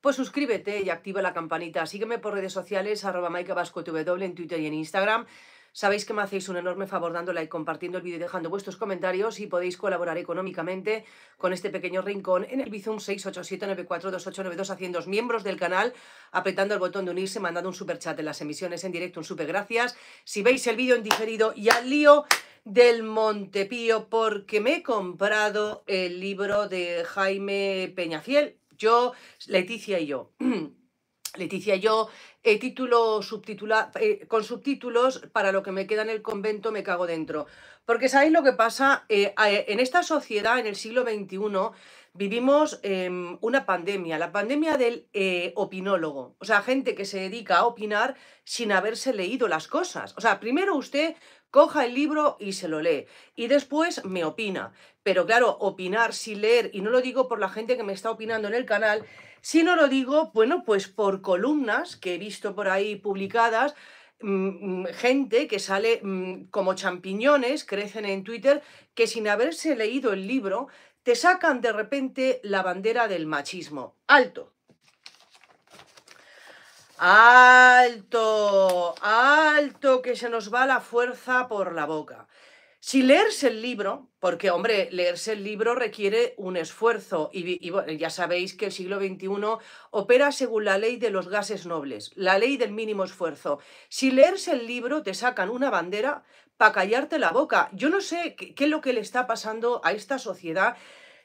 pues suscríbete y activa la campanita. Sígueme por redes sociales, arroba Maika en Twitter y en Instagram. Sabéis que me hacéis un enorme favor dando like, compartiendo el vídeo y dejando vuestros comentarios y podéis colaborar económicamente con este pequeño rincón en el Bizum 687942892 haciendo miembros del canal, apretando el botón de unirse, mandando un super chat en las emisiones en directo, un super gracias. Si veis el vídeo en diferido y al lío del Montepío porque me he comprado el libro de Jaime Peñafiel, yo, Leticia y yo. Leticia y yo, eh, título eh, con subtítulos, para lo que me queda en el convento me cago dentro. Porque sabéis lo que pasa, eh, en esta sociedad, en el siglo XXI, vivimos em, una pandemia, la pandemia del opinólogo, o sea, gente que se dedica a opinar sin haberse leído las cosas. O sea, primero usted coja el libro y se lo lee. Y después me opina. Pero claro, opinar sin leer, y no lo digo por la gente que me está opinando en el canal, sino lo digo, bueno, pues por columnas que he visto por ahí publicadas, mm, mm, gente que sale mm, como champiñones, crecen en Twitter, que sin haberse leído el libro, te sacan de repente la bandera del machismo. Alto, Alto, alto, que se nos va la fuerza por la boca. Si leerse el libro, porque hombre, leerse el libro requiere un esfuerzo y, ya sabéis que el siglo XXI opera según la ley de los gases nobles, la ley del mínimo esfuerzo. Si leerse el libro te sacan una bandera para callarte la boca. Yo no sé qué es lo que le está pasando a esta sociedad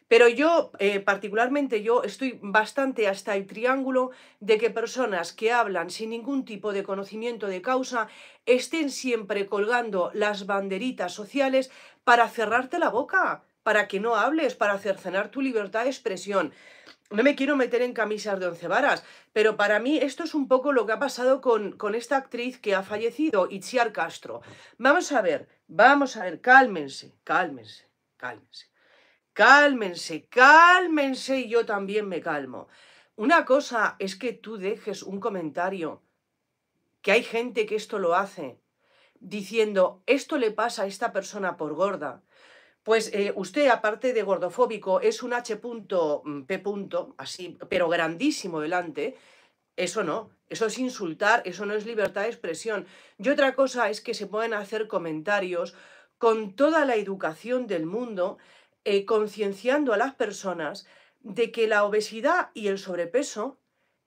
pero yo, eh, particularmente yo, estoy bastante hasta el triángulo de que personas que hablan sin ningún tipo de conocimiento de causa estén siempre colgando las banderitas sociales para cerrarte la boca, para que no hables, para cercenar tu libertad de expresión. No me quiero meter en camisas de once varas, pero para mí esto es un poco lo que ha pasado con, con esta actriz que ha fallecido, Itziar Castro. Vamos a ver, vamos a ver, cálmense, cálmense, cálmense. Cálmense, cálmense y yo también me calmo. Una cosa es que tú dejes un comentario, que hay gente que esto lo hace, diciendo, esto le pasa a esta persona por gorda. Pues eh, usted, aparte de gordofóbico, es un H.P. Mm, así, pero grandísimo delante. Eso no, eso es insultar, eso no es libertad de expresión. Y otra cosa es que se pueden hacer comentarios con toda la educación del mundo eh, concienciando a las personas de que la obesidad y el sobrepeso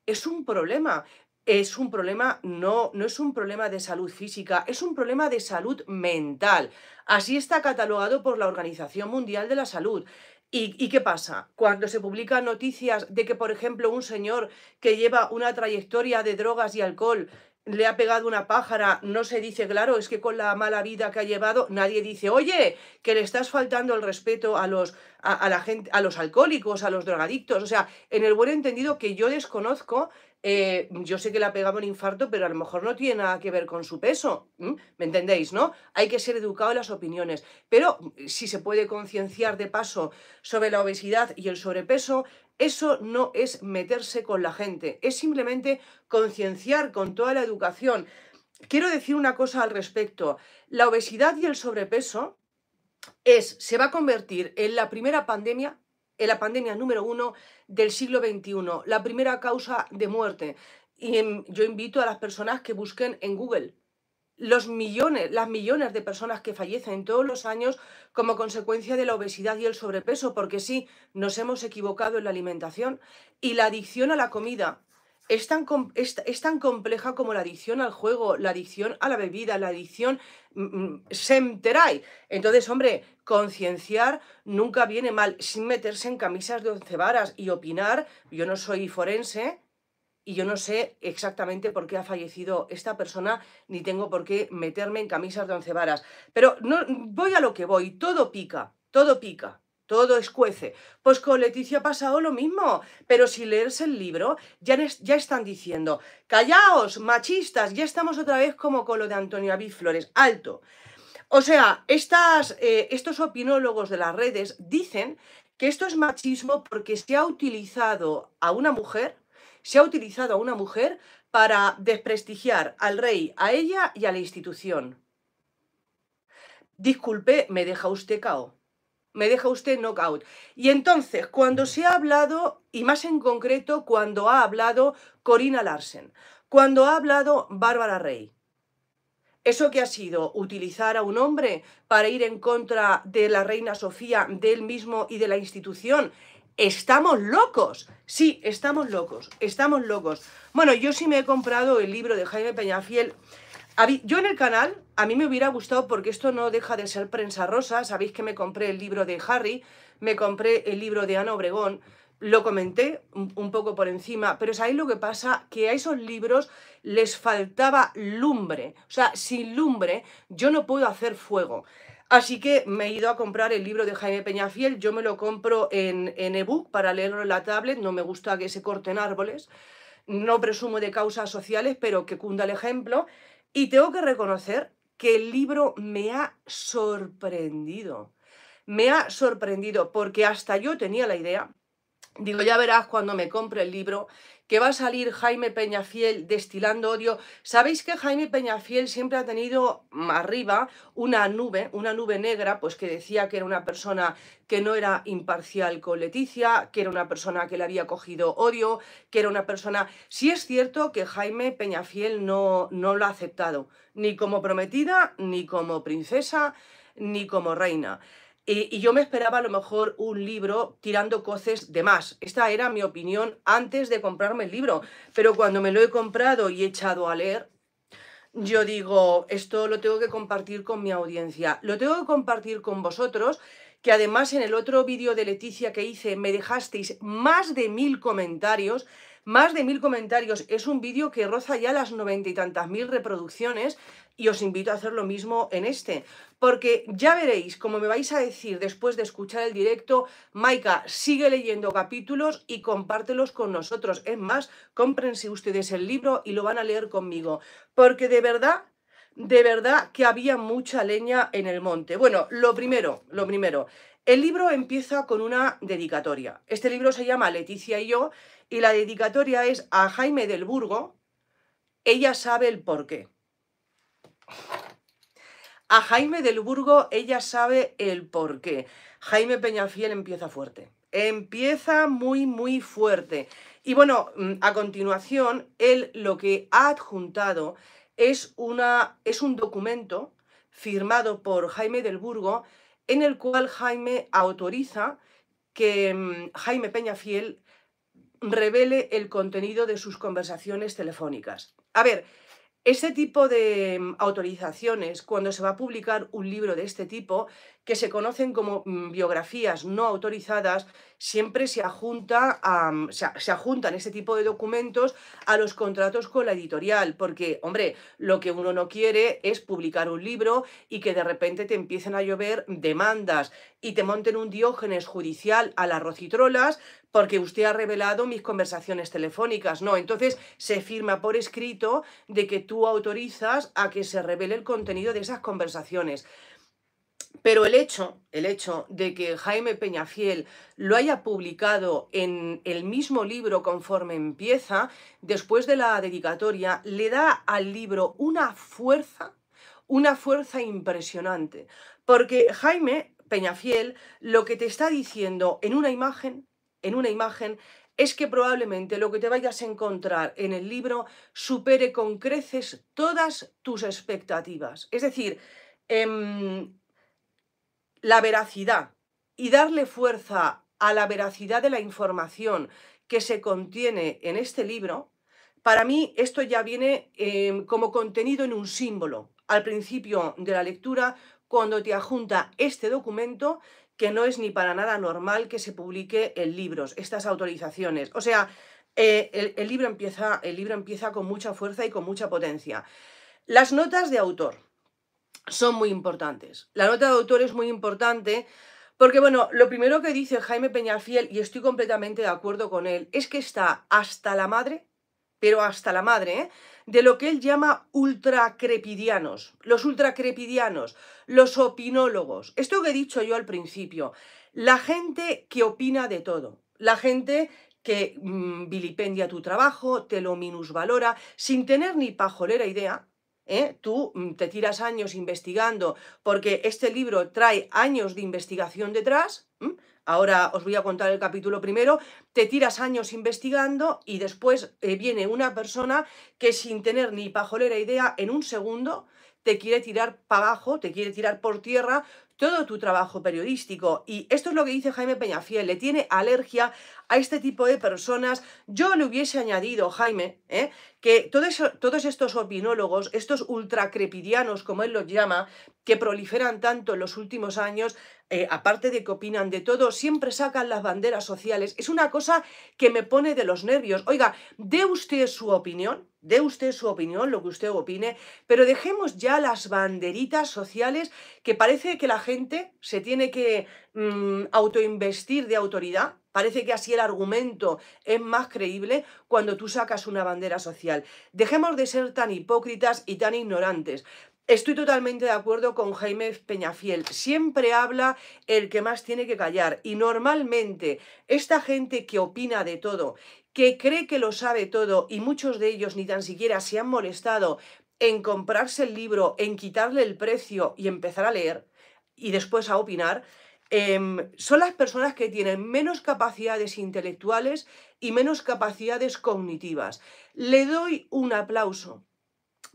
es un problema. Es un problema, no, no es un problema de salud física, es un problema de salud mental. Así está catalogado por la Organización Mundial de la Salud. ¿Y, ¿Y, qué pasa? Cuando se publican noticias de que, por ejemplo, un señor que lleva una trayectoria de drogas y alcohol le ha pegado una pájara, no se dice, claro, es que con la mala vida que ha llevado, nadie dice, oye, que le estás faltando el respeto a los, a, la gente, a los alcohólicos, a los drogadictos. O sea, en el buen entendido que yo desconozco, eh, yo sé que le ha pegado un infarto, pero a lo mejor no tiene nada que ver con su peso. ¿Me entendéis, no? Hay que ser educado en las opiniones. Pero si se puede concienciar de paso sobre la obesidad y el sobrepeso, eso no es meterse con la gente, es simplemente concienciar con toda la educación. Quiero decir una cosa al respecto. La obesidad y el sobrepeso es, se va a convertir en la primera pandemia en la pandemia número uno del siglo XXI, la primera causa de muerte. Y yo invito a las personas que busquen en Google los millones, las millones de personas que fallecen todos los años como consecuencia de la obesidad y el sobrepeso, porque sí, nos hemos equivocado en la alimentación y la adicción a la comida. Es tan, es, tan compleja como la adicción al juego, la adicción a la bebida, la adicción mm, mm, semterai. Entonces, hombre, concienciar nunca viene mal, sin meterse en camisas de once varas y opinar. Yo no soy forense, y yo no sé exactamente por qué ha fallecido esta persona, ni tengo por qué meterme en camisas de once varas. Pero no, voy a lo que voy, todo pica, todo pica, todo escuece. Pues con Leticia ha pasado lo mismo, pero si lees el libro, ya, ya están diciendo, callaos, machistas, ya estamos otra vez como con lo de Antonio Abiflores. alto. O sea, estas, eh, estos opinólogos de las redes dicen que esto es machismo porque se ha utilizado a una mujer se ha utilizado a una mujer para desprestigiar al rey, a ella y a la institución. Disculpe, me deja usted cao. Me deja usted knockout. Y entonces, cuando se ha hablado, y más en concreto, cuando ha hablado Corina Larsen, cuando ha hablado Bárbara Rey, eso que ha sido utilizar a un hombre para ir en contra de la reina Sofía, de él mismo y de la institución, Estamos locos. Sí, estamos locos, estamos locos. Bueno, yo sí me he comprado el libro de Jaime Peñafiel. Yo en el canal, a mí me hubiera gustado porque esto no deja de ser prensa rosa. Sabéis que me compré el libro de Harry, me compré el libro de Ana Obregón, lo comenté un poco por encima, pero sabéis lo que pasa, que a esos libros les faltaba lumbre. O sea, sin lumbre yo no puedo hacer fuego. Así que me he ido a comprar el libro de Jaime Peñafiel, yo me lo compro en, en ebook para leerlo en la tablet, no me gusta que se corten árboles, no presumo de causas sociales, pero que cunda el ejemplo, y tengo que reconocer que el libro me ha sorprendido, me ha sorprendido porque hasta yo tenía la idea Digo, ya verás cuando me compre el libro que va a salir Jaime Peñafiel destilando odio. Sabéis que Jaime Peñafiel siempre ha tenido mm, arriba una nube, una nube negra, pues que decía que era una persona que no era imparcial con Leticia, que era una persona que le había cogido odio, que era una persona... Sí es cierto que Jaime Peñafiel no, no lo ha aceptado, ni como prometida, ni como princesa, ni como reina. Eh, y yo me esperaba a lo mejor un libro tirando coces de más. Esta era mi opinión antes de comprarme el libro. Pero cuando me lo he comprado y he echado a leer, yo digo, esto lo tengo que compartir con mi audiencia, lo tengo que compartir con vosotros, que además en el otro vídeo de Leticia que hice me dejasteis más de mil comentarios, más de mil comentarios, es un vídeo que roza ya las noventa y tantas mil reproducciones y os invito a hacer lo mismo en este porque ya veréis, como me vais a decir después de escuchar el directo, Maika, sigue leyendo capítulos y compártelos con nosotros. Es más, cómprense ustedes el libro y lo van a leer conmigo, porque de verdad de verdad que había mucha leña en el monte. Bueno, lo primero, lo primero. El libro empieza con una dedicatoria. Este libro se llama Leticia y yo y la dedicatoria es a Jaime del Burgo. Ella sabe el porqué. A Jaime del Burgo ella sabe el porqué. qué. Jaime Peñafiel empieza fuerte. Empieza muy, muy fuerte. Y bueno, mm, a continuación, él lo que ha adjuntado es, una, es un documento firmado por Jaime del Burgo en el cual Jaime autoriza que mm, Jaime Peñafiel revele el contenido de sus conversaciones telefónicas. A ver, este tipo de mm, autorizaciones, cuando se va a publicar un libro de este tipo, que se conocen como mm, biografías no autorizadas, siempre se, mm, ajuntan este tipo de documentos a los contratos con la editorial, porque, hombre, lo que uno no quiere es publicar un libro y que de repente te empiecen a llover demandas y te monten un diógenes judicial a las rocitrolas porque usted ha revelado mis conversaciones telefónicas. No, entonces se firma por escrito de que tú autorizas a que se revele el contenido de esas conversaciones. Pero el hecho, el hecho de que Jaime Peñafiel lo haya publicado en el mismo libro conforme empieza, después de la dedicatoria, le da al libro una fuerza, una fuerza impresionante. Porque Jaime Peñafiel lo que te está diciendo en una imagen, en una imagen es que probablemente lo que te vayas a encontrar en el libro supere con creces todas tus expectativas. Es decir, em, la veracidad y darle fuerza a la veracidad de la información que se contiene en este libro, para mí esto ya viene em, como contenido en un símbolo al principio de la lectura cuando te adjunta este documento que no es ni para nada normal que se publique en libros estas autorizaciones. O sea, eh, el, libro empieza, el libro empieza con mucha fuerza y con mucha potencia. Las notas de autor son muy importantes. La nota de autor es muy importante porque, bueno, lo primero que dice Jaime Peñafiel, y estoy completamente de acuerdo con él, es que está hasta la madre, pero hasta la madre, ¿eh? de lo que él llama ultracrepidianos, los ultracrepidianos, los opinólogos. Esto que he dicho yo al principio, la gente que opina de todo, la gente que mm, vilipendia tu trabajo, te lo minusvalora, sin tener ni pajolera idea, ¿Eh? tú mm, te tiras años investigando, porque este libro trae años de investigación detrás, ahora os voy a contar el capítulo primero, te tiras años investigando y después eh, viene una persona que sin tener ni pajolera idea, en un segundo te quiere tirar para abajo, te quiere tirar por tierra todo tu trabajo periodístico. Y esto es lo que dice Jaime Peñafiel, le tiene alergia a este tipo de personas, yo le hubiese añadido, Jaime, ¿eh? que todos estos opinólogos, estos ultracrepidianos, como él los llama, que proliferan tanto en los últimos años, eh, aparte de que opinan de todo, siempre sacan las banderas sociales. Es una cosa que me pone de los nervios. Oiga, dé usted su opinión, dé usted su opinión, lo que usted opine, pero dejemos ya las banderitas sociales que parece que la gente se tiene que mm, autoinvestir de autoridad Parece que así el argumento es más creíble cuando tú sacas una bandera social. Dejemos de ser tan hipócritas y tan ignorantes. Estoy totalmente de acuerdo con Jaime Peñafiel. Siempre habla el que más tiene que callar. Y normalmente esta gente que opina de todo, que cree que lo sabe todo y muchos de ellos ni tan siquiera se han molestado en comprarse el libro, en quitarle el precio y empezar a leer y después a opinar, Em, son las personas que tienen menos capacidades intelectuales y menos capacidades cognitivas. Le doy un aplauso.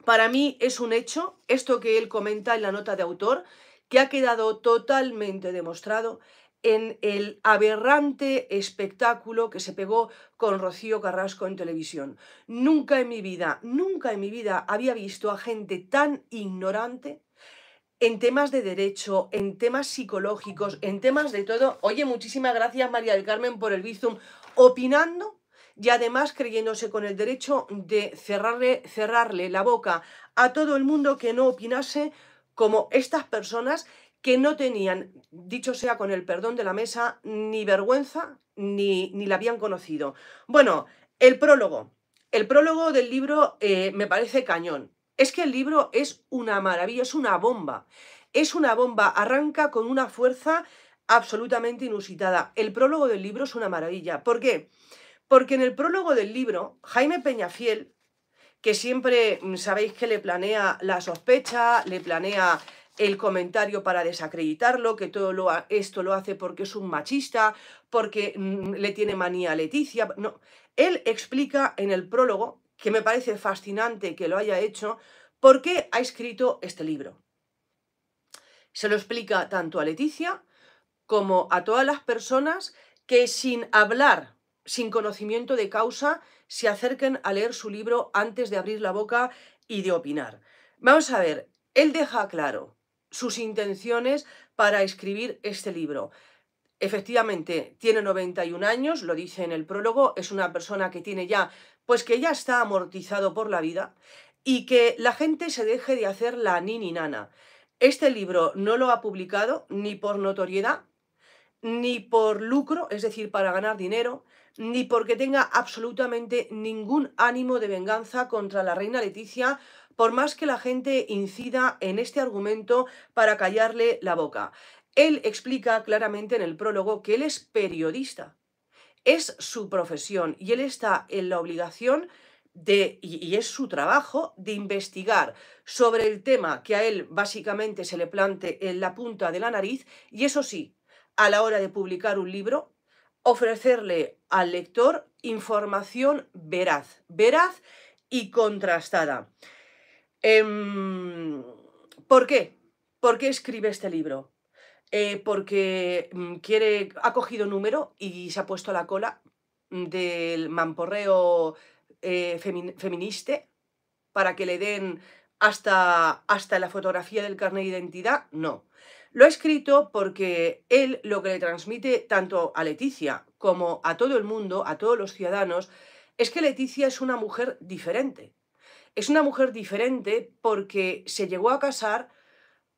Para mí es un hecho, esto que él comenta en la nota de autor, que ha quedado totalmente demostrado en el aberrante espectáculo que se pegó con Rocío Carrasco en televisión. Nunca en mi vida, nunca en mi vida había visto a gente tan ignorante en temas de derecho, en temas psicológicos, en temas de todo. Oye, muchísimas gracias María del Carmen por el Bizum, opinando y además creyéndose con el derecho de cerrarle, cerrarle la boca a todo el mundo que no opinase como estas personas que no tenían, dicho sea con el perdón de la mesa, ni vergüenza ni, ni la habían conocido. Bueno, el prólogo. El prólogo del libro eh, me parece cañón. Es que el libro es una maravilla, es una bomba. Es una bomba, arranca con una fuerza absolutamente inusitada. El prólogo del libro es una maravilla. ¿Por qué? Porque en el prólogo del libro, Jaime Peñafiel, que siempre mm, sabéis que le planea la sospecha, le planea el comentario para desacreditarlo, que todo esto lo hace porque es un machista, porque mm, le tiene manía a Leticia. No, él explica en el prólogo que me parece fascinante que lo haya hecho, por qué ha escrito este libro. Se lo explica tanto a Leticia como a todas las personas que sin hablar, sin conocimiento de causa, se acerquen a leer su libro antes de abrir la boca y de opinar. Vamos a ver, él deja claro sus intenciones para escribir este libro. Efectivamente, tiene 91 años, lo dice en el prólogo, es una persona que tiene ya pues que ya está amortizado por la vida y que la gente se deje de hacer la nini nana. Este libro no lo ha publicado ni por notoriedad, ni por lucro, es decir, para ganar dinero, ni porque tenga absolutamente ningún ánimo de venganza contra la reina Leticia, por más que la gente incida en este argumento para callarle la boca. Él explica claramente en el prólogo que él es periodista, es su profesión y él está en la obligación de, y, es su trabajo, de investigar sobre el tema que a él básicamente se le plante en la punta de la nariz y eso sí, a la hora de publicar un libro, ofrecerle al lector información veraz, veraz y contrastada. Em, ¿Por qué? ¿Por qué escribe este libro? Eh, porque mm, quiere, ha cogido número y se ha puesto a la cola del mamporreo eh, feminista para que le den hasta, hasta la fotografía del carnet de identidad, no. Lo ha escrito porque él lo que le transmite tanto a Leticia como a todo el mundo, a todos los ciudadanos, es que Leticia es una mujer diferente. Es una mujer diferente porque se llegó a casar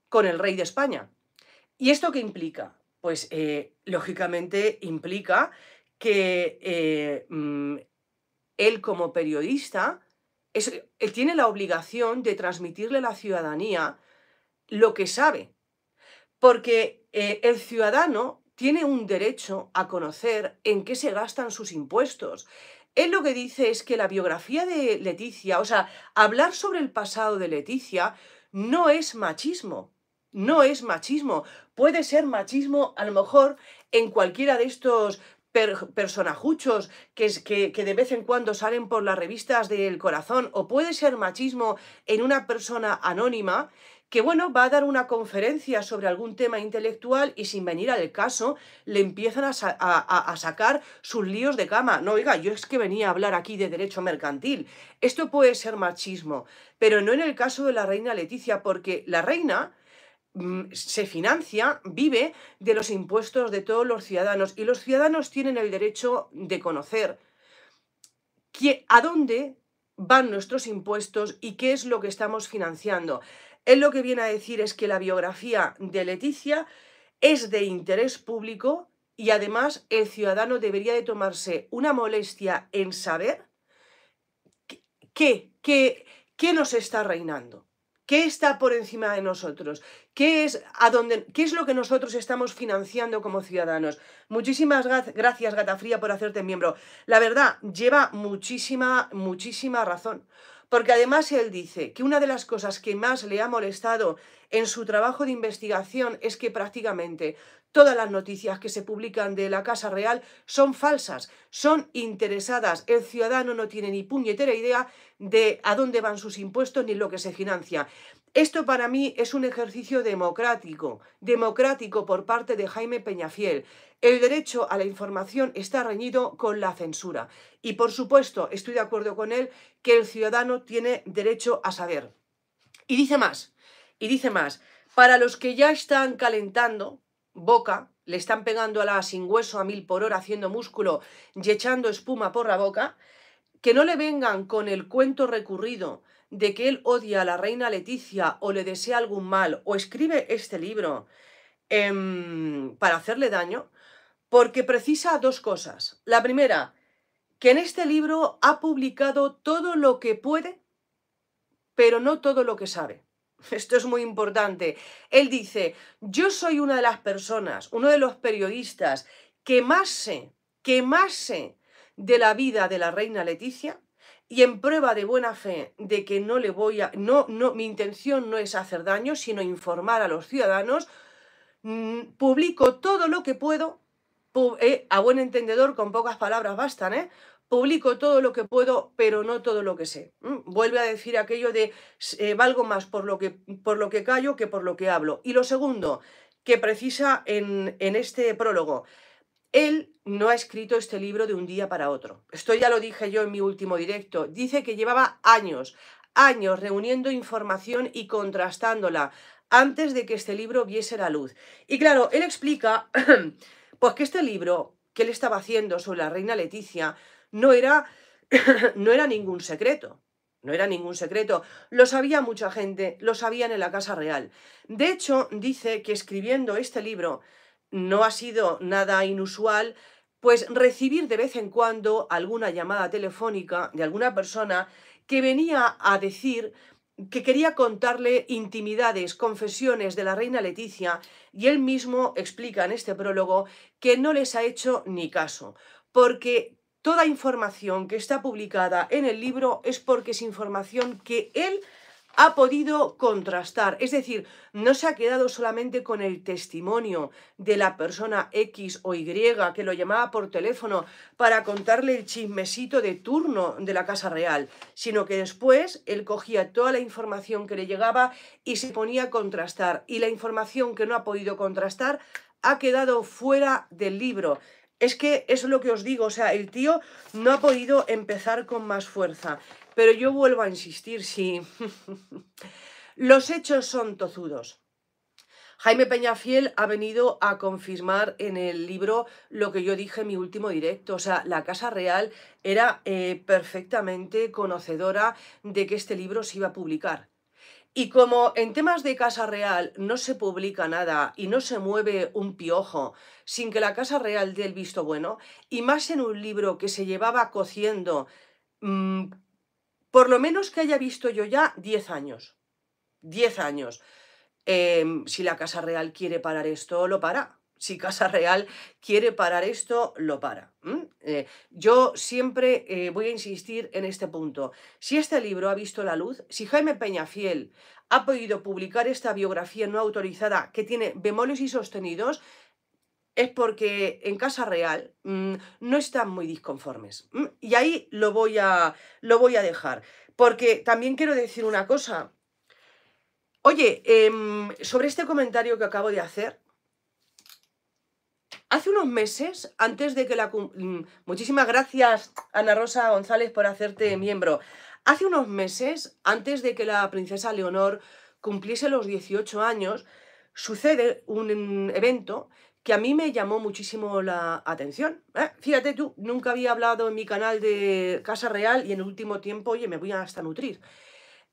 con el rey de España. ¿Y esto qué implica? Pues eh, lógicamente implica que eh, mm, él como periodista tiene la obligación de transmitirle a la ciudadanía lo que sabe, porque eh, el ciudadano tiene un derecho a conocer en qué se gastan sus impuestos. Él lo que dice es que la biografía de Leticia, o sea, hablar sobre el pasado de Leticia no es machismo, no es machismo. Puede ser machismo a lo mejor en cualquiera de estos personajuchos que, es, que, que, de vez en cuando salen por las revistas del corazón, o puede ser machismo en una persona anónima que bueno, va a dar una conferencia sobre algún tema intelectual y sin venir al caso le empiezan a, a sacar sus líos de cama. No, oiga, yo es que venía a hablar aquí de derecho mercantil. Esto puede ser machismo, pero no en el caso de la reina Leticia, porque la reina Mm, se financia, vive de los impuestos de todos los ciudadanos y los ciudadanos tienen el derecho de conocer a dónde van nuestros impuestos y qué es lo que estamos financiando. Él lo que viene a decir es que la biografía de Leticia es de interés público y además el ciudadano debería de tomarse una molestia en saber qué, qué, qué nos está reinando. ¿Qué está por encima de nosotros? ¿Qué es, a dónde, ¿Qué es lo que nosotros estamos financiando como ciudadanos? Muchísimas gracias, Gata Fría, por hacerte miembro. La verdad, lleva muchísima, muchísima razón. Porque además él dice que una de las cosas que más le ha molestado en su trabajo de investigación es que prácticamente Todas las noticias que se publican de la Casa Real son falsas, son interesadas. El ciudadano no tiene ni puñetera idea de a dónde van sus impuestos ni lo que se financia. Esto para mí es un ejercicio democrático, democrático por parte de Jaime Peñafiel. El derecho a la información está reñido con la censura. Y por supuesto, estoy de acuerdo con él que el ciudadano tiene derecho a saber. Y dice más, y dice más, para los que ya están calentando, boca, le están pegando a la sin hueso a mil por hora, haciendo músculo y echando espuma por la boca, que no le vengan con el cuento recurrido de que él odia a la reina Leticia o le desea algún mal o escribe este libro em, para hacerle daño, porque precisa dos cosas. La primera, que en este libro ha publicado todo lo que puede, pero no todo lo que sabe. Esto es muy importante. Él dice, yo soy una de las personas, uno de los periodistas que más sé, que más sé de la vida de la reina Leticia y en prueba de buena fe de que no le voy a no no mi intención no es hacer daño, sino informar a los ciudadanos, mm, publico todo lo que puedo eh, a buen entendedor, con pocas palabras bastan, ¿eh? publico todo lo que puedo, pero no todo lo que sé. Vuelve a decir aquello de eh, valgo más por lo, que, por lo que callo que por lo que hablo. Y lo segundo, que precisa en, en este prólogo, él no ha escrito este libro de un día para otro. Esto ya lo dije yo en mi último directo. Dice que llevaba años, años reuniendo información y contrastándola antes de que este libro viese la luz. Y claro, él explica pues que este libro que él estaba haciendo sobre la reina Leticia no era, no era ningún secreto. No era ningún secreto. Lo sabía mucha gente, lo sabían en la Casa Real. De hecho, dice que escribiendo este libro no ha sido nada inusual, pues recibir de vez en cuando alguna llamada telefónica de alguna persona que venía a decir que quería contarle intimidades, confesiones de la reina Leticia, y él mismo explica en este prólogo que no les ha hecho ni caso, porque Toda información que está publicada en el libro es porque es información que él ha podido contrastar. Es decir, no se ha quedado solamente con el testimonio de la persona X o Y que lo llamaba por teléfono para contarle el chismecito de turno de la Casa Real, sino que después él cogía toda la información que le llegaba y se ponía a contrastar. Y la información que no ha podido contrastar ha quedado fuera del libro. Es que eso es lo que os digo, o sea, el tío no ha podido empezar con más fuerza. Pero yo vuelvo a insistir, sí. Los hechos son tozudos. Jaime Peñafiel ha venido a confirmar en el libro lo que yo dije en mi último directo. O sea, la Casa Real era eh, perfectamente conocedora de que este libro se iba a publicar. Y como en temas de Casa Real no se publica nada y no se mueve un piojo sin que la Casa Real dé el visto bueno, y más en un libro que se llevaba cociendo, mm, por lo menos que haya visto yo ya 10 años. 10 años. Em, si la Casa Real quiere parar esto, lo para si Casa Real quiere parar esto, lo para. Eh, yo siempre eh, voy a insistir en este punto. Si este libro ha visto la luz, si Jaime Peñafiel ha podido publicar esta biografía no autorizada que tiene bemoles y sostenidos, es porque en Casa Real mm, no están muy disconformes. Y ahí lo voy, a, lo voy a dejar. Porque también quiero decir una cosa. Oye, em, sobre este comentario que acabo de hacer, Hace unos meses, antes de que la... Mm, muchísimas gracias, Ana Rosa González, por hacerte miembro. Hace unos meses, antes de que la princesa Leonor cumpliese los 18 años, sucede un mm, evento que a mí me llamó muchísimo la atención. ¿eh? Fíjate tú, nunca había hablado en mi canal de Casa Real y en el último tiempo, oye, me voy hasta nutrir.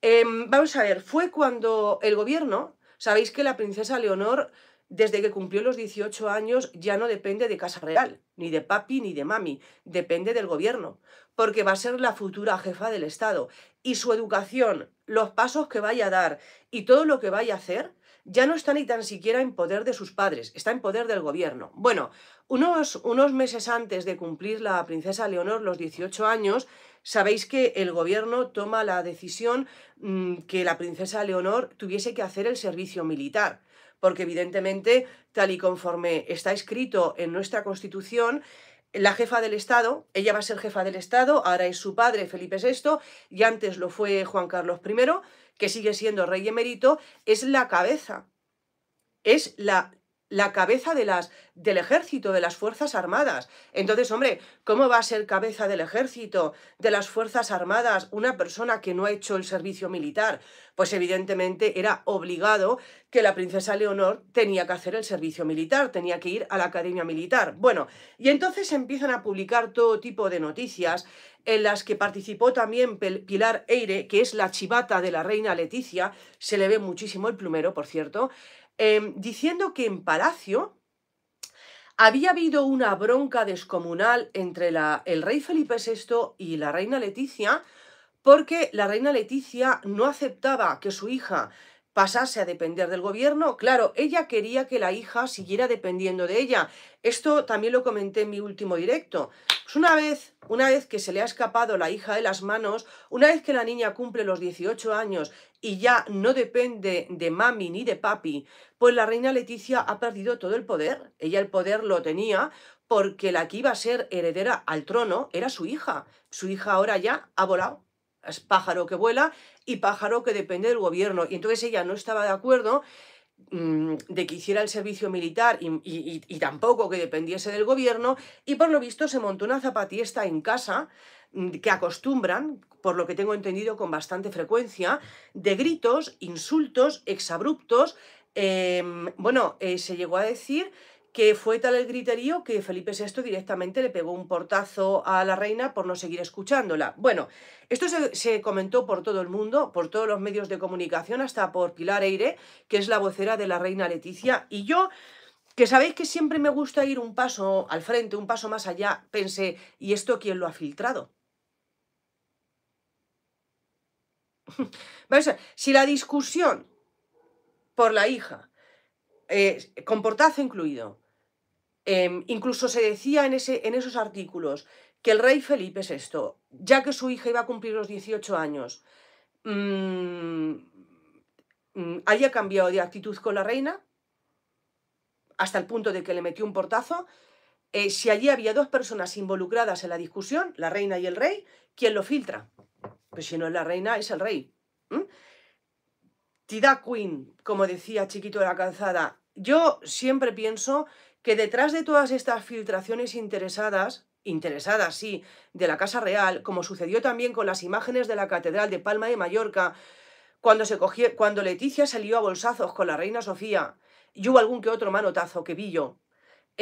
Em, vamos a ver, fue cuando el gobierno, sabéis que la princesa Leonor desde que cumplió los 18 años ya no depende de Casa Real, ni de papi ni de mami, depende del gobierno, porque va a ser la futura jefa del Estado y su educación, los pasos que vaya a dar y todo lo que vaya a hacer ya no está ni tan siquiera en poder de sus padres, está en poder del gobierno. Bueno, unos, unos meses antes de cumplir la princesa Leonor los 18 años, sabéis que el gobierno toma la decisión mm, que la princesa Leonor tuviese que hacer el servicio militar porque evidentemente, tal y conforme está escrito en nuestra Constitución, la jefa del Estado, ella va a ser jefa del Estado, ahora es su padre Felipe VI y antes lo fue Juan Carlos I, que sigue siendo rey emérito, es la cabeza, es la la cabeza de las, del ejército, de las Fuerzas Armadas. Entonces, hombre, ¿cómo va a ser cabeza del ejército, de las Fuerzas Armadas, una persona que no ha hecho el servicio militar? Pues evidentemente era obligado que la princesa Leonor tenía que hacer el servicio militar, tenía que ir a la academia militar. Bueno, y entonces empiezan a publicar todo tipo de noticias en las que participó también Pilar Eire, que es la chivata de la reina Leticia, se le ve muchísimo el plumero, por cierto, Em, diciendo que en Palacio había habido una bronca descomunal entre el rey Felipe VI y la reina Leticia, porque la reina Leticia no aceptaba que su hija pasase a depender del gobierno. Claro, ella quería que la hija siguiera dependiendo de ella. Esto también lo comenté en mi último directo. Pues una vez, una vez que se le ha escapado la hija de las manos, una vez que la niña cumple los 18 años y ya no depende de mami ni de papi, pues la reina Leticia ha perdido todo el poder. Ella el poder lo tenía porque la que iba a ser heredera al trono era su hija. Su hija ahora ya ha volado es pájaro que vuela y pájaro que depende del gobierno. Y entonces ella no estaba de acuerdo mm, de que hiciera el servicio militar y, tampoco que dependiese del gobierno y por lo visto se montó una zapatiesta en casa mm, que acostumbran, por lo que tengo entendido con bastante frecuencia, de gritos, insultos, exabruptos. Em, bueno, eh, se llegó a decir que fue tal el griterío que Felipe VI directamente le pegó un portazo a la reina por no seguir escuchándola. Bueno, esto se, comentó por todo el mundo, por todos los medios de comunicación, hasta por Pilar Eire, que es la vocera de la reina Leticia, y yo, que sabéis que siempre me gusta ir un paso al frente, un paso más allá, pensé, ¿y esto quién lo ha filtrado? si la discusión por la hija eh, con portazo incluido. Em, incluso se decía en, ese, en esos artículos que el rey Felipe es esto, ya que su hija iba a cumplir los 18 años, mm, mm, haya cambiado de actitud con la reina, hasta el punto de que le metió un portazo, eh, si allí había dos personas involucradas en la discusión, la reina y el rey, ¿quién lo filtra? Pues si no es la reina, es el rey. Tida Queen, como decía Chiquito de la Calzada, yo siempre pienso que detrás de todas estas filtraciones interesadas, interesadas sí, de la Casa Real, como sucedió también con las imágenes de la Catedral de Palma de Mallorca, cuando, se cogió, cuando Leticia salió a bolsazos con la reina Sofía, y hubo algún que otro manotazo que vi yo,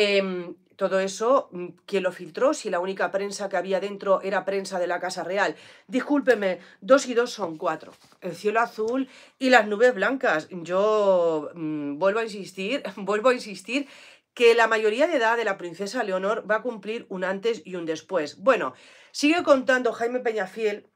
Em, todo eso, mm, ¿quién lo filtró? Si la única prensa que había dentro era prensa de la Casa Real. Discúlpeme, dos y dos son cuatro. El cielo azul y las nubes blancas. Yo mm, vuelvo a insistir, vuelvo a insistir que la mayoría de edad de la princesa Leonor va a cumplir un antes y un después. Bueno, sigue contando Jaime Peñafiel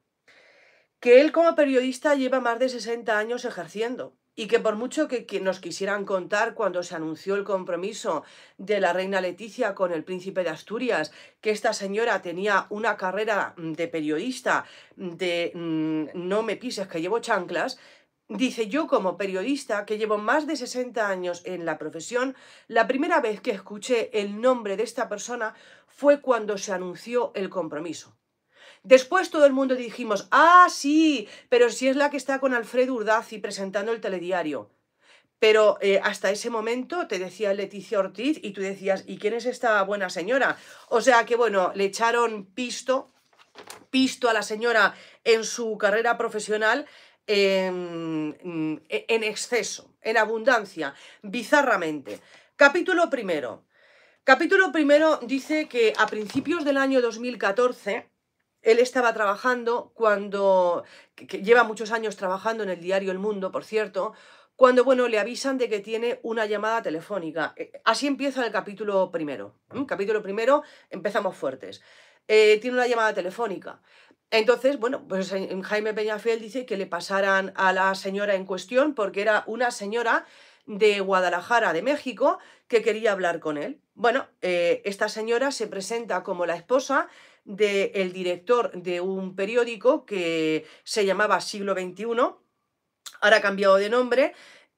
que él como periodista lleva más de 60 años ejerciendo y que por mucho que, nos quisieran contar cuando se anunció el compromiso de la reina Leticia con el príncipe de Asturias, que esta señora tenía una carrera mm, de periodista, mm, de mm, no me pises que llevo chanclas, dice yo como periodista que llevo más de 60 años en la profesión, la primera vez que escuché el nombre de esta persona fue cuando se anunció el compromiso. Después todo el mundo dijimos, ah, sí, pero si es la que está con Alfredo Urdazi presentando el telediario. Pero eh, hasta ese momento te decía Leticia Ortiz y tú decías, ¿y quién es esta buena señora? O sea que bueno, le echaron pisto, pisto a la señora en su carrera profesional, en, em, e, en, exceso, en abundancia, bizarramente. Capítulo primero. Capítulo primero dice que a principios del año 2014 él estaba trabajando cuando, lleva muchos años trabajando en el diario El Mundo, por cierto, cuando, bueno, le avisan de que tiene una llamada telefónica. Eh, así empieza el capítulo primero. Capítulo primero, empezamos fuertes. Eh, tiene una llamada telefónica. Entonces, bueno, pues Jaime Peñafiel dice que le pasaran a la señora en cuestión porque era una señora de Guadalajara, de México, que quería hablar con él. Bueno, eh, esta señora se presenta como la esposa del director de un periódico que se llamaba Siglo XXI, ahora ha cambiado de nombre,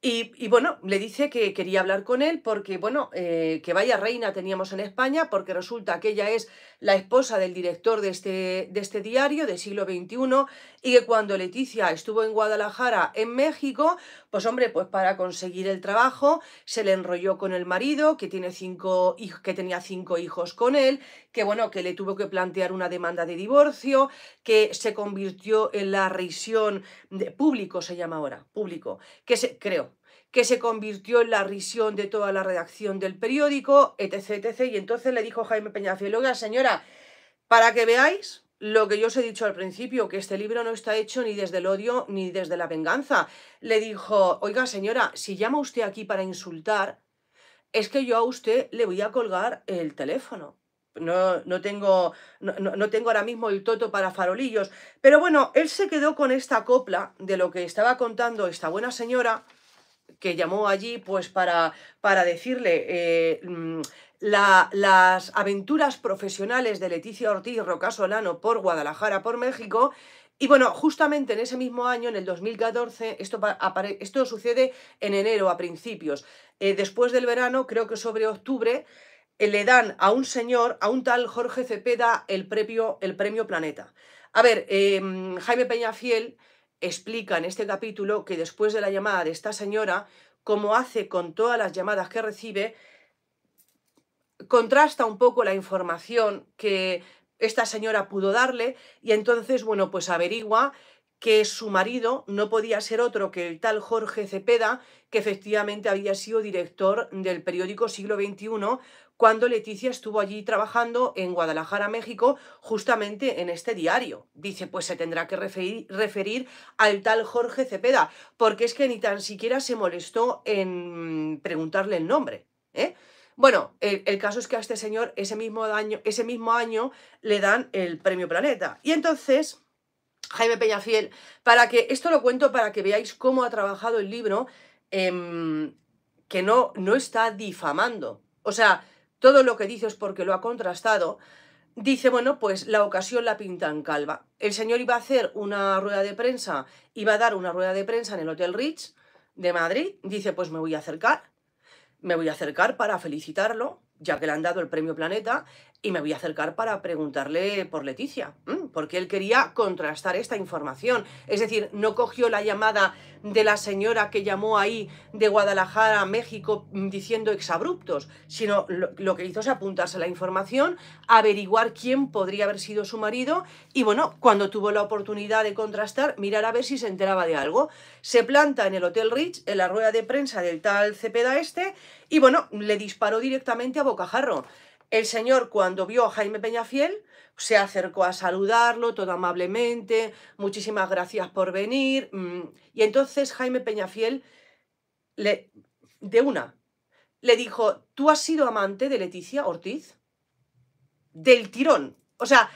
y, bueno, le dice que quería hablar con él porque, bueno, eh, que vaya reina teníamos en España, porque resulta que ella es la esposa del director de este, de este diario de siglo XXI y que cuando Leticia estuvo en Guadalajara, en México, pues hombre, pues para conseguir el trabajo se le enrolló con el marido, que, tiene cinco, que tenía cinco hijos con él, que bueno, que le tuvo que plantear una demanda de divorcio, que se convirtió en la risión de público, se llama ahora, público, que se, creo, que se convirtió en la risión de toda la redacción del periódico, etc, etc. Y entonces le dijo Jaime Peñafiel, oiga señora, para que veáis lo que yo os he dicho al principio, que este libro no está hecho ni desde el odio ni desde la venganza. Le dijo, oiga señora, si llama usted aquí para insultar, es que yo a usted le voy a colgar el teléfono. No, no, tengo, no, tengo ahora mismo el toto para farolillos. Pero bueno, él se quedó con esta copla de lo que estaba contando esta buena señora que llamó allí pues para, para decirle eh, mm, las aventuras profesionales de Leticia Ortiz Rocasolano por Guadalajara, por México, y bueno, justamente en ese mismo año, en el 2014, esto, esto sucede en enero a principios. Eh, después del verano, creo que sobre octubre, eh, le dan a un señor, a un tal Jorge Cepeda, el, premio, el premio Planeta. A ver, em, Jaime Peñafiel explica en este capítulo que después de la llamada de esta señora, como hace con todas las llamadas que recibe, contrasta un poco la información que esta señora pudo darle y entonces, bueno, pues averigua que su marido no podía ser otro que el tal Jorge Cepeda, que efectivamente había sido director del periódico Siglo XXI, cuando Leticia estuvo allí trabajando en Guadalajara, México, justamente en este diario. Dice, pues se tendrá que referir, al tal Jorge Cepeda, porque es que ni tan siquiera se molestó en preguntarle el nombre. ¿eh? Bueno, el, caso es que a este señor ese mismo, año, ese mismo año le dan el premio Planeta. Y entonces... Jaime Peñafiel, para que esto lo cuento para que veáis cómo ha trabajado el libro, em, que no, no está difamando. O sea, todo lo que dices porque lo ha contrastado, dice, bueno, pues la ocasión la pinta en calva. El señor iba a hacer una rueda de prensa, iba a dar una rueda de prensa en el Hotel Ritz de Madrid, dice, pues me voy a acercar, me voy a acercar para felicitarlo, ya que le han dado el premio Planeta, y me voy a acercar para preguntarle por Leticia, porque él quería contrastar esta información. Es decir, no cogió la llamada de la señora que llamó ahí de Guadalajara a México diciendo exabruptos, sino lo, que hizo es apuntarse a la información, averiguar quién podría haber sido su marido y bueno, cuando tuvo la oportunidad de contrastar, mirar a ver si se enteraba de algo. Se planta en el Hotel Rich, en la rueda de prensa del tal Cepeda este, y bueno, le disparó directamente a bocajarro. El señor cuando vio a Jaime Peñafiel se acercó a saludarlo todo amablemente, muchísimas gracias por venir. Mm, y entonces Jaime Peñafiel, le, de una, le dijo, ¿tú has sido amante de Leticia Ortiz? Del tirón, o sea,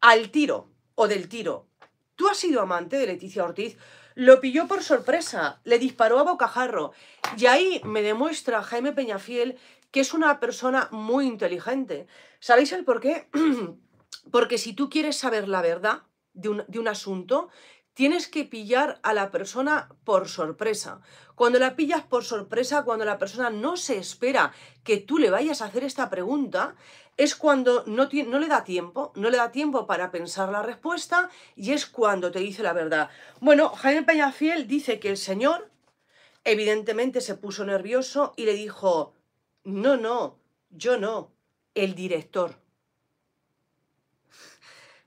al tiro o del tiro. ¿Tú has sido amante de Leticia Ortiz? Lo pilló por sorpresa, le disparó a bocajarro. Y ahí me demuestra Jaime Peñafiel que es una persona muy inteligente. ¿Sabéis el por qué? Porque si tú quieres saber la verdad de un, asunto, tienes que pillar a la persona por sorpresa. Cuando la pillas por sorpresa, cuando la persona no se espera que tú le vayas a hacer esta pregunta, es cuando no, no, le da tiempo, no le da tiempo para pensar la respuesta y es cuando te dice la verdad. Bueno, Jaime Peñafiel dice que el señor evidentemente se puso nervioso y le dijo, no, no, yo no, el director.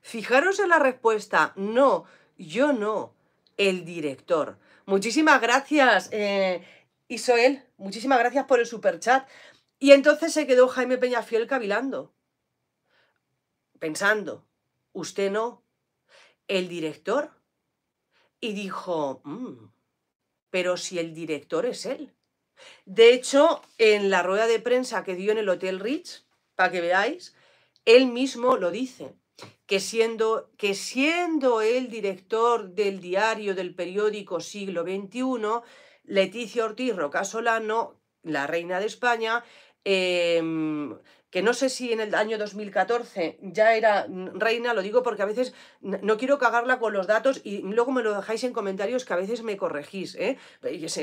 Fijaros en la respuesta, no, yo no, el director. Muchísimas gracias, eh, Isoel, muchísimas gracias por el superchat. Y entonces se quedó Jaime Peñafiel cavilando, pensando, usted no, el director. Y dijo, mm, pero si el director es él. De hecho, en la rueda de prensa que dio en el Hotel Rich, para que veáis, él mismo lo dice, que siendo, que siendo el director del diario del periódico siglo XXI, Leticia Ortiz Rocasolano, la reina de España, em, que no sé si en el año 2014 ya era mm, reina, lo digo porque a veces no quiero cagarla con los datos y luego me lo dejáis en comentarios que a veces me corregís, ¿eh?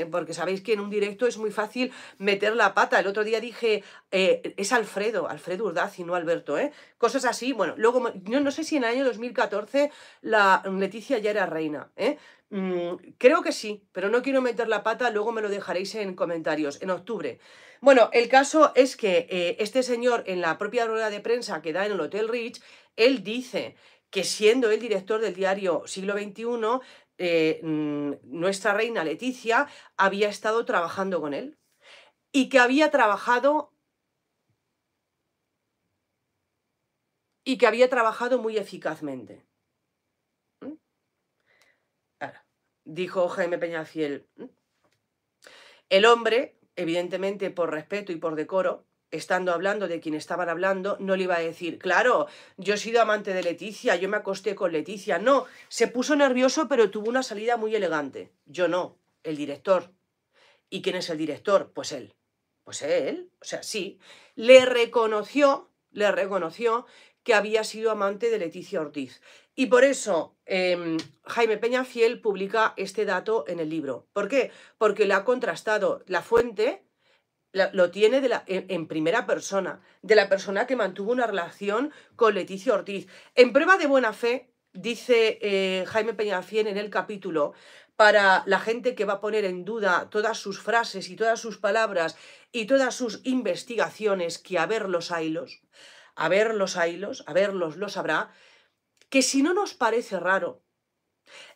porque sabéis que en un directo es muy fácil meter la pata. El otro día dije, eh, es Alfredo, Alfredo Urdaz y no Alberto, ¿eh? cosas así. Bueno, luego, yo no sé si en el año 2014 la Leticia ya era reina, ¿eh? Mm, creo que sí, pero no quiero meter la pata, luego me lo dejaréis en comentarios, en octubre. Bueno, el caso es que eh, este señor en la propia rueda de prensa que da en el Hotel Rich, él dice que siendo el director del diario Siglo XXI, eh, mm, nuestra reina Leticia había estado trabajando con él y que había trabajado y que había trabajado muy eficazmente. dijo Jaime Peñafiel, el hombre, evidentemente por respeto y por decoro, estando hablando de quien estaban hablando, no le iba a decir, claro, yo he sido amante de Leticia, yo me acosté con Leticia. No, se puso nervioso, pero tuvo una salida muy elegante. Yo no, el director. ¿Y quién es el director? Pues él. Pues él, o sea, sí. Le reconoció, le reconoció que había sido amante de Leticia Ortiz. Y por eso Em, Jaime Peña Fiel publica este dato en el libro. ¿Por qué? Porque lo ha contrastado. La fuente lo tiene de la, en, primera persona, de la persona que mantuvo una relación con Leticia Ortiz. En prueba de buena fe, dice eh, Jaime Jaime Fiel en el capítulo, para la gente que va a poner en duda todas sus frases y todas sus palabras y todas sus investigaciones, que a ver los ailos, a ver los hilos, a verlos lo sabrá, que si no nos parece raro,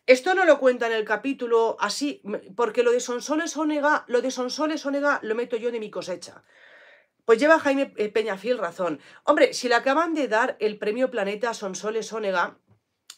esto no lo cuenta en el capítulo así, porque lo de Sonsoles Onega, lo de Sonsoles Onega lo meto yo de mi cosecha. Pues lleva Jaime eh, Peñafil razón. Hombre, si le acaban de dar el premio Planeta a Sonsoles Onega,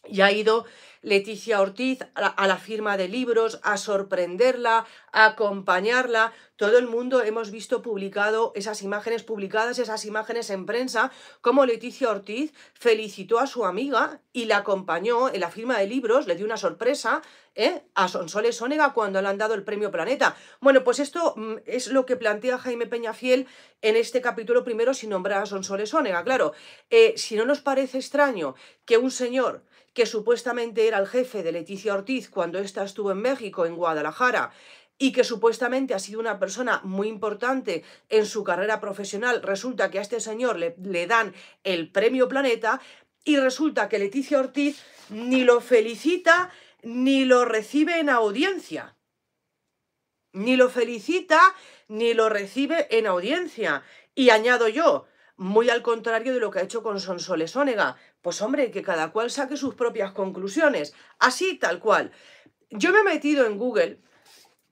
y ha ido Leticia Ortiz a la, firma de libros, a sorprenderla, a acompañarla. Todo el mundo hemos visto publicado esas imágenes publicadas, esas imágenes en prensa, como Leticia Ortiz felicitó a su amiga y la acompañó en la firma de libros, le dio una sorpresa ¿eh? a Sonsoles ónega cuando le han dado el premio Planeta. Bueno, pues esto mm, es lo que plantea Jaime Peñafiel en este capítulo primero sin nombrar a Sonsoles Onega. Claro, eh, si no nos parece extraño que un señor que supuestamente era el jefe de Leticia Ortiz cuando ésta estuvo en México, en Guadalajara, y que supuestamente ha sido una persona muy importante en su carrera profesional, resulta que a este señor le, le dan el premio Planeta y resulta que Leticia Ortiz ni lo felicita ni lo recibe en audiencia. Ni lo felicita ni lo recibe en audiencia. Y añado yo, muy al contrario de lo que ha hecho con Sonsoles Onega. Pues hombre, que cada cual saque sus propias conclusiones, así tal cual. Yo me he metido en Google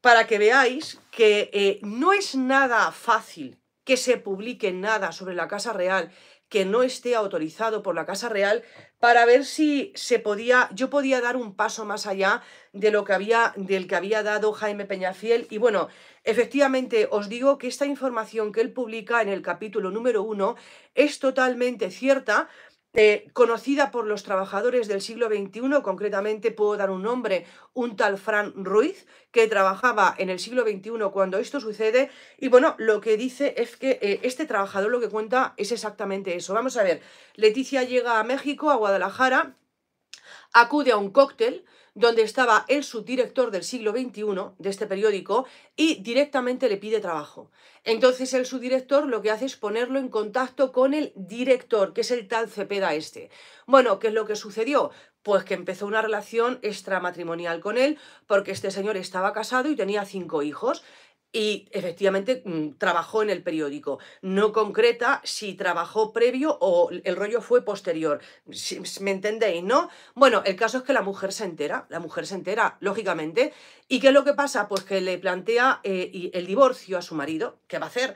para que veáis que eh, no es nada fácil que se publique nada sobre la Casa Real que no esté autorizado por la Casa Real para ver si se podía, yo podía dar un paso más allá de lo que había, del que había dado Jaime Peñafiel. Y bueno, efectivamente os digo que esta información que él publica en el capítulo número uno es totalmente cierta, este, conocida por los trabajadores del siglo XXI, concretamente puedo dar un nombre, un tal Fran Ruiz, que trabajaba en el siglo XXI cuando esto sucede, y bueno, lo que dice es que eh, este trabajador lo que cuenta es exactamente eso. Vamos a ver, Leticia llega a México, a Guadalajara, acude a un cóctel, donde estaba el subdirector del siglo XXI de este periódico y directamente le pide trabajo. Entonces el subdirector lo que hace es ponerlo en contacto con el director, que es el tal Cepeda este. Bueno, ¿qué es lo que sucedió? Pues que empezó una relación extramatrimonial con él porque este señor estaba casado y tenía cinco hijos y efectivamente mm, trabajó en el periódico. No concreta si trabajó previo o el rollo fue posterior. ¿Me entendéis, no? Bueno, el caso es que la mujer se entera, la mujer se entera, lógicamente. ¿Y qué es lo que pasa? Pues que le plantea eh, el divorcio a su marido. ¿Qué va a hacer?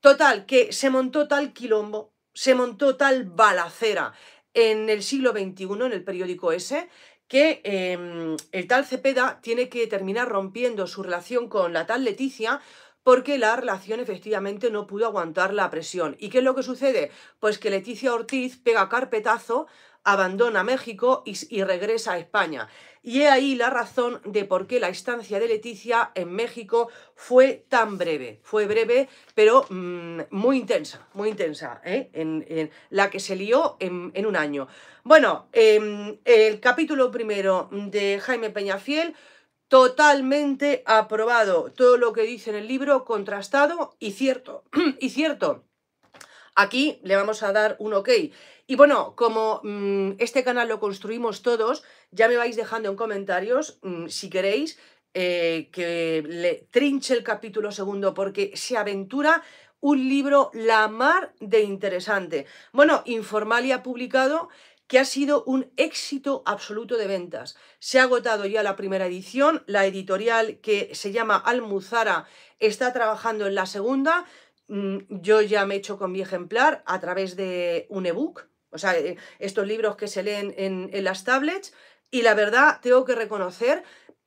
Total, que se montó tal quilombo, se montó tal balacera en el siglo XXI, en el periódico ese, que em, el tal Cepeda tiene que terminar rompiendo su relación con la tal Leticia porque la relación efectivamente no pudo aguantar la presión. ¿Y qué es lo que sucede? Pues que Leticia Ortiz pega carpetazo abandona México y, regresa a España. Y he ahí la razón de por qué la estancia de Leticia en México fue tan breve. Fue breve, pero mm, muy intensa, muy intensa, ¿eh? en, la que se lió en, un año. Bueno, em, el capítulo primero de Jaime Peñafiel, totalmente aprobado. Todo lo que dice en el libro, contrastado y cierto. y cierto. Aquí le vamos a dar un ok. Y bueno, como mm, este canal lo construimos todos, ya me vais dejando en comentarios mm, si queréis eh, que le trinche el capítulo segundo porque se aventura un libro la mar de interesante. Bueno, y ha publicado que ha sido un éxito absoluto de ventas. Se ha agotado ya la primera edición, la editorial que se llama Almuzara está trabajando en la segunda, Mm, yo ya me he hecho con mi ejemplar a través de un ebook, o sea, eh, estos libros que se leen en, las tablets, y la verdad tengo que reconocer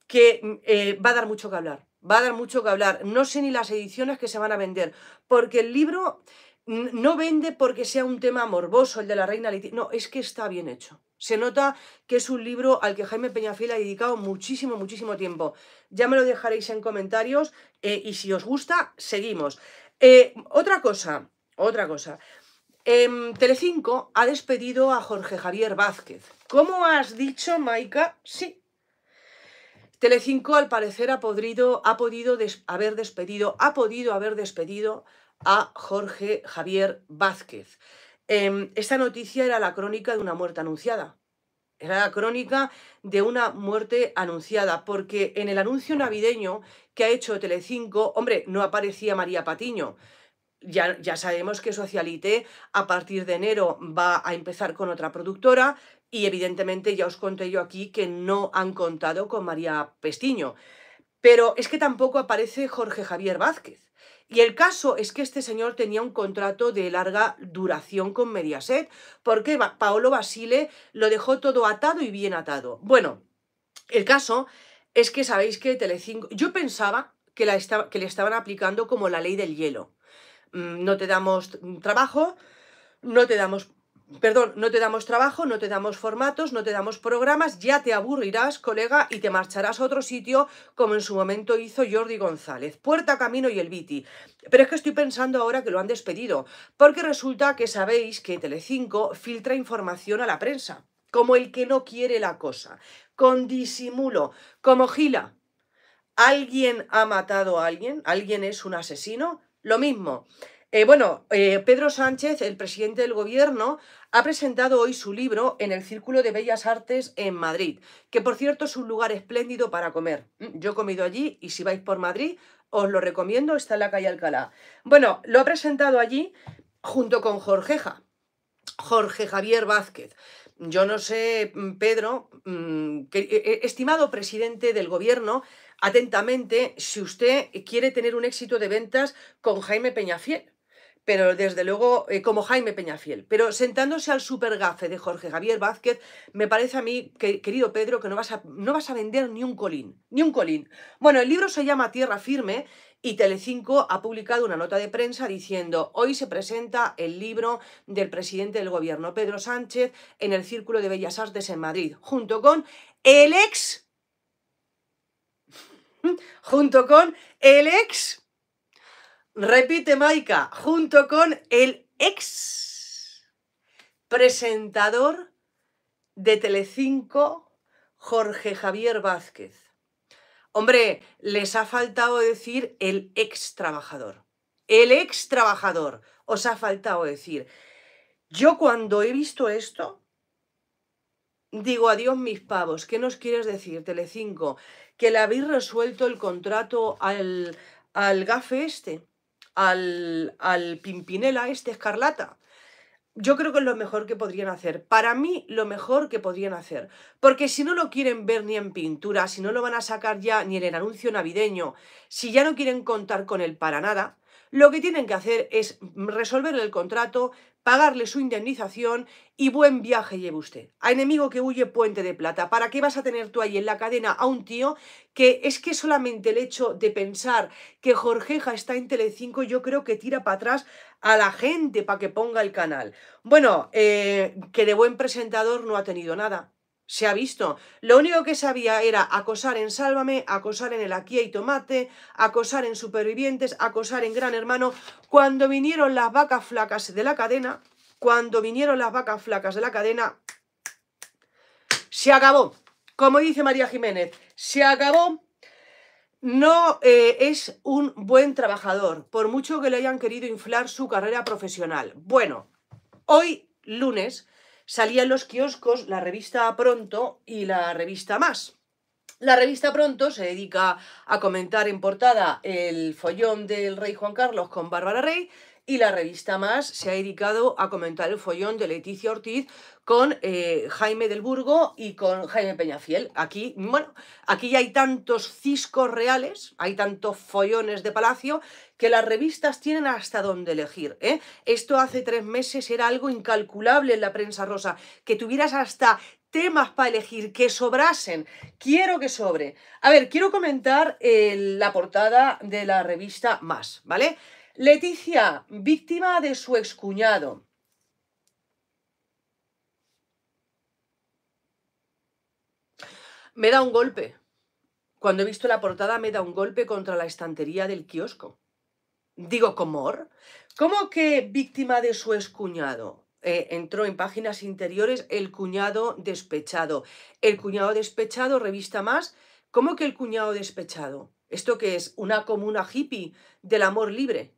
que mm, eh, va a dar mucho que hablar, va a dar mucho que hablar. No sé ni las ediciones que se van a vender, porque el libro mm, no vende porque sea un tema morboso el de la reina Leticia, no, es que está bien hecho. Se nota que es un libro al que Jaime Peñafiel ha dedicado muchísimo, muchísimo tiempo. Ya me lo dejaréis en comentarios eh, y si os gusta, seguimos. Eh, otra cosa, otra cosa. Em, Telecinco ha despedido a Jorge Javier Vázquez. ¿Cómo has dicho, Maika? Sí. Telecinco, al parecer, ha, podido, ha podido haber despedido, ha podido haber despedido a Jorge Javier Vázquez. Em, esta noticia era la crónica de una muerte anunciada. Era la crónica de una muerte anunciada, porque en el anuncio navideño que ha hecho Telecinco, hombre, no aparecía María Patiño. Ya, ya sabemos que Socialite a partir de enero va a empezar con otra productora y evidentemente ya os conté yo aquí que no han contado con María Pestiño. Pero es que tampoco aparece Jorge Javier Vázquez. Y el caso es que este señor tenía un contrato de larga duración con Mediaset, porque Paolo Basile lo dejó todo atado y bien atado. Bueno, el caso es que sabéis que Telecinco... Yo pensaba que, la que le estaban aplicando como la ley del hielo. Mm, no te damos trabajo, no te damos perdón, no te damos trabajo, no te damos formatos, no te damos programas, ya te aburrirás, colega, y te marcharás a otro sitio, como en su momento hizo Jordi González. Puerta, Camino y el Viti. Pero es que estoy pensando ahora que lo han despedido, porque resulta que sabéis que Telecinco filtra información a la prensa, como el que no quiere la cosa, con disimulo, como gila. ¿Alguien ha matado a alguien? ¿Alguien es un asesino? Lo mismo. Eh, bueno, eh, Pedro Sánchez, el presidente del gobierno, ha presentado hoy su libro en el Círculo de Bellas Artes en Madrid, que por cierto es un lugar espléndido para comer. Mm, yo he comido allí y si vais por Madrid, os lo recomiendo, está en la calle Alcalá. Bueno, lo ha presentado allí junto con Jorgeja, Jorge Javier Vázquez. Yo no sé, mm, Pedro, mm, eh, estimado presidente del gobierno, atentamente si usted quiere tener un éxito de ventas con Jaime Peñafiel pero desde luego eh, como Jaime Peñafiel. Pero sentándose al supergafe de Jorge Javier Vázquez, me parece a mí, que, querido Pedro, que no vas, a, no vas a vender ni un colín, ni un colín. Bueno, el libro se llama Tierra Firme y Telecinco ha publicado una nota de prensa diciendo hoy se presenta el libro del presidente del gobierno Pedro Sánchez en el Círculo de Bellas Artes en Madrid, junto con el ex... junto con el ex Repite Maika, junto con el ex presentador de Telecinco, Jorge Javier Vázquez. Hombre, les ha faltado decir el ex trabajador. El ex trabajador, os ha faltado decir. Yo cuando he visto esto, digo adiós mis pavos, ¿qué nos quieres decir, Telecinco? Que le habéis resuelto el contrato al, al gafe este al, al Pimpinela, este escarlata. Yo creo que es lo mejor que podrían hacer. Para mí, lo mejor que podrían hacer. Porque si no lo quieren ver ni en pintura, si no lo van a sacar ya ni en el anuncio navideño, si ya no quieren contar con él para nada, lo que tienen que hacer es resolverle el contrato, pagarle su indemnización y buen viaje lleve usted. A enemigo que huye puente de plata. ¿Para qué vas a tener tú ahí en la cadena a un tío que es que solamente el hecho de pensar que Jorgeja está en Telecinco yo creo que tira para atrás a la gente para que ponga el canal? Bueno, eh, que de buen presentador no ha tenido nada. Se ha visto. Lo único que sabía era acosar en Sálvame, acosar en el Aquí y tomate, acosar en Supervivientes, acosar en Gran Hermano. Cuando vinieron las vacas flacas de la cadena, cuando vinieron las vacas flacas de la cadena, se acabó. Como dice María Jiménez, se acabó. No eh, es un buen trabajador, por mucho que le hayan querido inflar su carrera profesional. Bueno, hoy lunes salía los kioscos la revista Pronto y la revista Más. La revista Pronto se dedica a comentar en portada el follón del rey Juan Carlos con Bárbara Rey y la revista Más se ha dedicado a comentar el follón de Leticia Ortiz con eh, Jaime del Burgo y con Jaime Peñafiel. Aquí, bueno, aquí hay tantos ciscos reales, hay tantos follones de palacio, que las revistas tienen hasta dónde elegir. ¿eh? Esto hace tres meses era algo incalculable en la prensa rosa, que tuvieras hasta temas para elegir, que sobrasen. Quiero que sobre. A ver, quiero comentar eh, la portada de la revista Más, ¿vale? Leticia, víctima de su excuñado. Me da un golpe. Cuando he visto la portada me da un golpe contra la estantería del kiosco. Digo, ¿comor? ¿Cómo que víctima de su excuñado? Eh, entró en páginas interiores el cuñado despechado. El cuñado despechado, revista más. ¿Cómo que el cuñado despechado? ¿Esto que es? ¿Una comuna hippie del amor libre?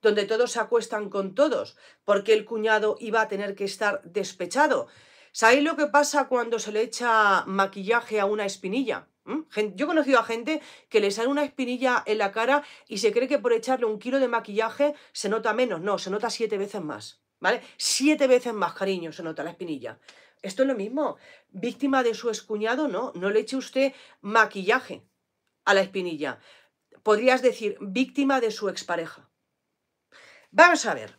Donde todos se acuestan con todos, porque el cuñado iba a tener que estar despechado. ¿Sabéis lo que pasa cuando se le echa maquillaje a una espinilla? ¿Mm? Yo he conocido a gente que le sale una espinilla en la cara y se cree que por echarle un kilo de maquillaje se nota menos. No, se nota siete veces más. ¿Vale? Siete veces más, cariño, se nota la espinilla. Esto es lo mismo. Víctima de su escuñado, no. No le eche usted maquillaje a la espinilla. Podrías decir víctima de su expareja. Vamos a ver.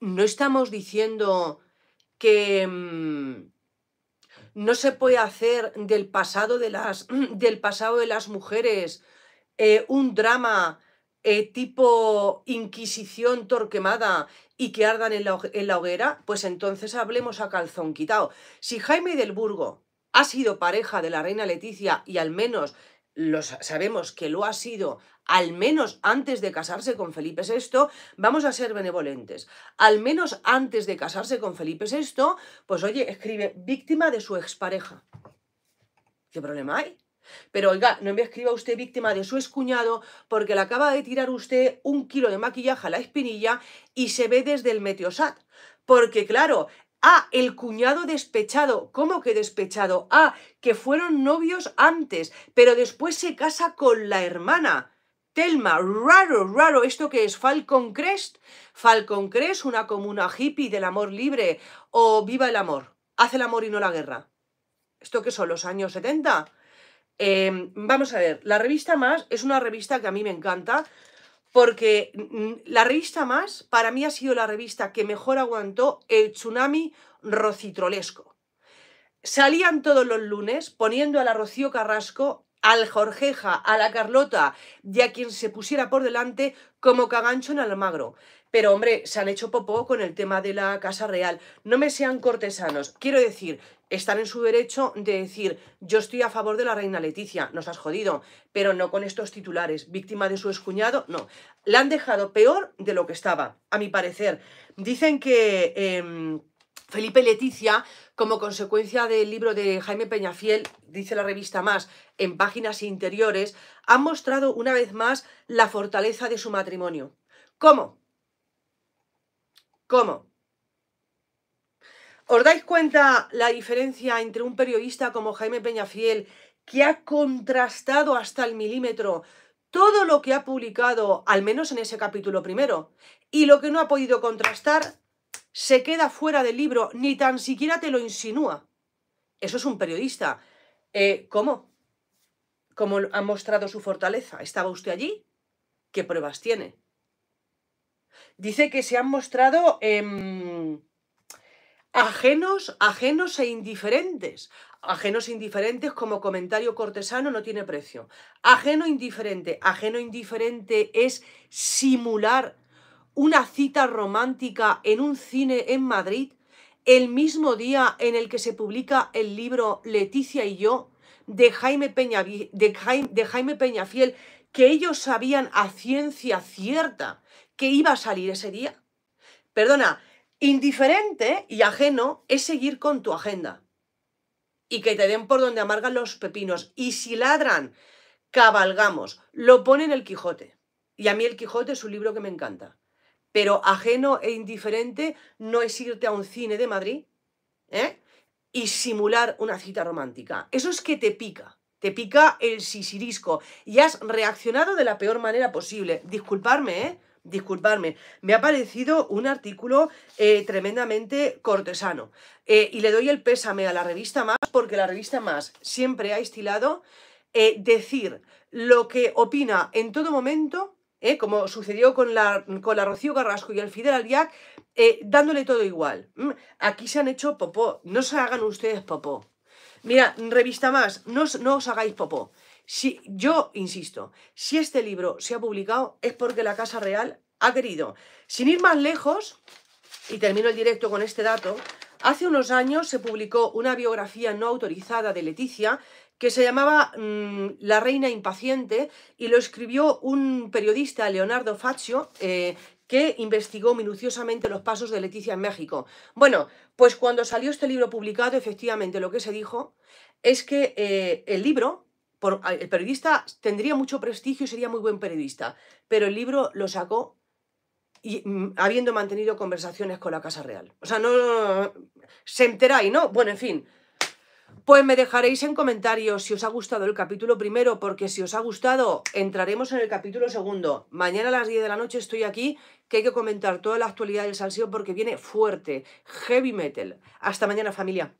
No estamos diciendo que mm, no se puede hacer del pasado de las, del pasado de las mujeres eh, un drama eh, tipo Inquisición torquemada y que ardan en la, en la hoguera, pues entonces hablemos a calzón quitado. Si Jaime del Burgo ha sido pareja de la reina Leticia y al menos sabemos que lo ha sido al menos antes de casarse con Felipe VI, vamos a ser benevolentes. Al menos antes de casarse con Felipe VI, pues oye, escribe víctima de su expareja. ¿Qué problema hay? Pero oiga, no me escriba usted víctima de su excuñado porque le acaba de tirar usted un kilo de maquillaje a la espinilla y se ve desde el meteosat. Porque claro, Ah, el cuñado despechado. ¿Cómo que despechado? Ah, que fueron novios antes, pero después se casa con la hermana. Telma, raro, raro, ¿esto que es? Falcon Crest. Falcon Crest, una comuna hippie del amor libre. O viva el amor. Hace el amor y no la guerra. ¿Esto qué son los años 70? Em, vamos a ver, la revista Más es una revista que a mí me encanta porque mm, mm, la revista Más para mí ha sido la revista que mejor aguantó el tsunami rocitrolesco. Salían todos los lunes poniendo a la Rocío Carrasco, al Jorgeja, a la Carlota y a quien se pusiera por delante como cagancho en Almagro. Pero hombre, se han hecho popó con el tema de la Casa Real. No me sean cortesanos. Quiero decir están en su derecho de decir, yo estoy a favor de la reina Leticia, nos has jodido, pero no con estos titulares, víctima de su escuñado, no. La han dejado peor de lo que estaba, a mi parecer. Dicen que em, Felipe Leticia, como consecuencia del libro de Jaime Peñafiel, dice la revista Más, en páginas interiores, han mostrado una vez más la fortaleza de su matrimonio. ¿Cómo? ¿Cómo? ¿Os dais cuenta la diferencia entre un periodista como Jaime Peñafiel, que ha contrastado hasta el milímetro todo lo que ha publicado, al menos en ese capítulo primero, y lo que no ha podido contrastar, se queda fuera del libro, ni tan siquiera te lo insinúa? Eso es un periodista. Eh, ¿Cómo? ¿Cómo ha mostrado su fortaleza? ¿Estaba usted allí? ¿Qué pruebas tiene? Dice que se han mostrado... Em, ajenos, ajenos e indiferentes. Ajenos e indiferentes como comentario cortesano no tiene precio. Ajeno e indiferente. Ajeno e indiferente es simular una cita romántica en un cine en Madrid el mismo día en el que se publica el libro Leticia y yo de Jaime, Peña, de Jaime Peñafiel, que ellos sabían a ciencia cierta que iba a salir ese día. Perdona, Indiferente y ajeno es seguir con tu agenda y que te den por donde amargan los pepinos. Y si ladran, cabalgamos. Lo pone en el Quijote. Y a mí el Quijote es un libro que me encanta. Pero ajeno e indiferente no es irte a un cine de Madrid ¿eh? y simular una cita romántica. Eso es que te pica. Te pica el sisirisco y has reaccionado de la peor manera posible. Disculparme, ¿eh? disculpadme, me ha parecido un artículo eh, tremendamente cortesano. Eh, y le doy el pésame a la revista Más, porque la revista Más siempre ha estilado eh, decir lo que opina en todo momento, como sucedió con la, con Rocío Carrasco y el Fidel Aliac, dándole todo igual. Mm, aquí se han hecho popó, no se hagan ustedes popó. Mira, revista más, no, no os hagáis popó yo insisto, si este libro se ha publicado es porque la Casa Real ha querido. Sin ir más lejos, y termino el directo con este dato, hace unos años se publicó una biografía no autorizada de Leticia que se llamaba mm, La Reina Impaciente y lo escribió un periodista, Leonardo Faccio, eh, que investigó minuciosamente los pasos de Leticia en México. Bueno, pues cuando salió este libro publicado, efectivamente lo que se dijo es que eh, el libro Ah, el periodista tendría mucho prestigio, y sería muy buen periodista, pero el libro lo sacó y, mm, habiendo mantenido conversaciones con la Casa Real. O sea, no, se enteráis, ¿no? Bueno, en fin. Pues me dejaréis en comentarios si os ha gustado el capítulo primero, porque si os ha gustado, entraremos en el capítulo segundo. Mañana a las 10 de la noche estoy aquí, que hay que comentar toda la actualidad del salseo porque viene fuerte, heavy metal. Hasta mañana familia.